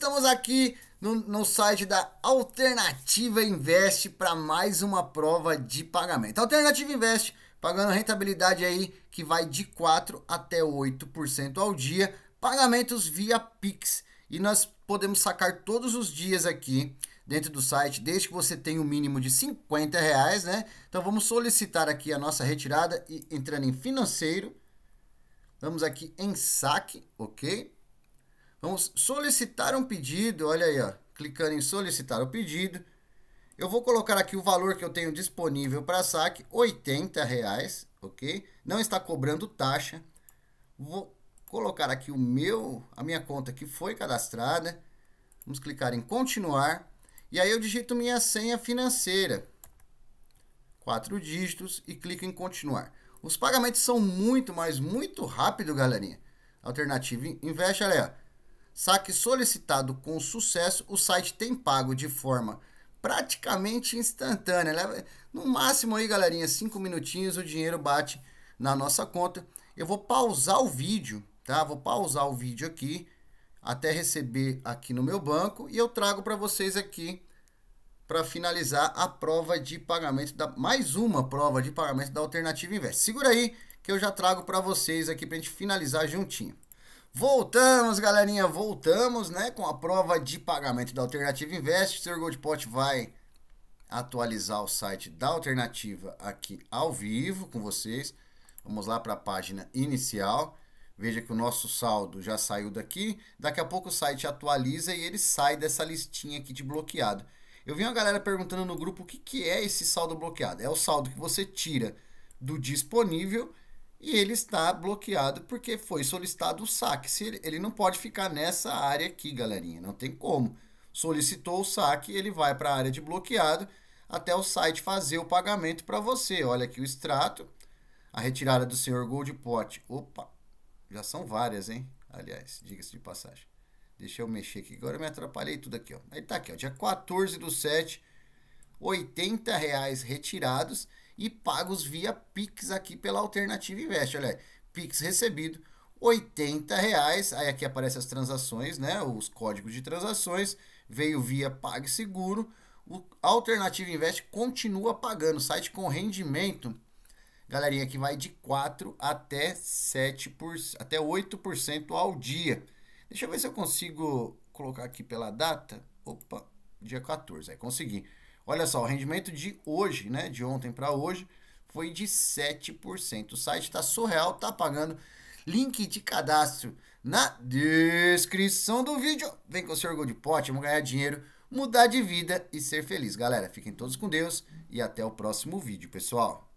Estamos aqui no, no site da Alternativa Invest para mais uma prova de pagamento. Alternativa Invest pagando rentabilidade aí que vai de 4 até 8% ao dia, pagamentos via Pix. E nós podemos sacar todos os dias aqui dentro do site, desde que você tenha o um mínimo de 50 reais, né? Então vamos solicitar aqui a nossa retirada e entrando em financeiro. Vamos aqui em saque, ok? Vamos solicitar um pedido, olha aí, ó. Clicando em solicitar o pedido. Eu vou colocar aqui o valor que eu tenho disponível para saque, 80 reais, ok? Não está cobrando taxa. Vou colocar aqui o meu, a minha conta que foi cadastrada. Vamos clicar em continuar. E aí eu digito minha senha financeira. Quatro dígitos e clico em continuar. Os pagamentos são muito, mas muito rápido, galerinha. Alternativa Invest, olha aí, ó. Saque solicitado com sucesso, o site tem pago de forma praticamente instantânea. Leva, no máximo aí, galerinha, cinco minutinhos o dinheiro bate na nossa conta. Eu vou pausar o vídeo, tá? Vou pausar o vídeo aqui até receber aqui no meu banco e eu trago para vocês aqui para finalizar a prova de pagamento da mais uma prova de pagamento da Alternativa Invest. Segura aí que eu já trago para vocês aqui para gente finalizar juntinho. Voltamos, galerinha, voltamos, né, com a prova de pagamento da Alternativa Invest. O Sr. Goldpot vai atualizar o site da Alternativa aqui ao vivo com vocês. Vamos lá para a página inicial. Veja que o nosso saldo já saiu daqui. Daqui a pouco o site atualiza e ele sai dessa listinha aqui de bloqueado. Eu vi uma galera perguntando no grupo o que, que é esse saldo bloqueado. É o saldo que você tira do disponível e ele está bloqueado porque foi solicitado o saque. Se ele, ele não pode ficar nessa área aqui, galerinha, não tem como. Solicitou o saque, ele vai para a área de bloqueado até o site fazer o pagamento para você. Olha aqui o extrato, a retirada do senhor Gold Pot. Opa, já são várias, hein? Aliás, diga-se de passagem. Deixa eu mexer aqui, agora eu me atrapalhei tudo aqui, ó. Aí tá aqui, ó, dia 14 do 7, 80 reais retirados e pagos via Pix aqui pela Alternativa Invest. Olha Pix recebido, 80 reais. Aí aqui aparecem as transações, né? Os códigos de transações. Veio via PagSeguro. O Alternativa Invest continua pagando. Site com rendimento galerinha que vai de 4 até 7 por, até 8% ao dia. Deixa eu ver se eu consigo colocar aqui pela data. Opa, dia 14, aí consegui. Olha só, o rendimento de hoje, né, de ontem para hoje, foi de 7%. O site está surreal, tá pagando. Link de cadastro na descrição do vídeo. Vem com o seu orgulho de pote, vamos ganhar dinheiro, mudar de vida e ser feliz. Galera, fiquem todos com Deus e até o próximo vídeo, pessoal.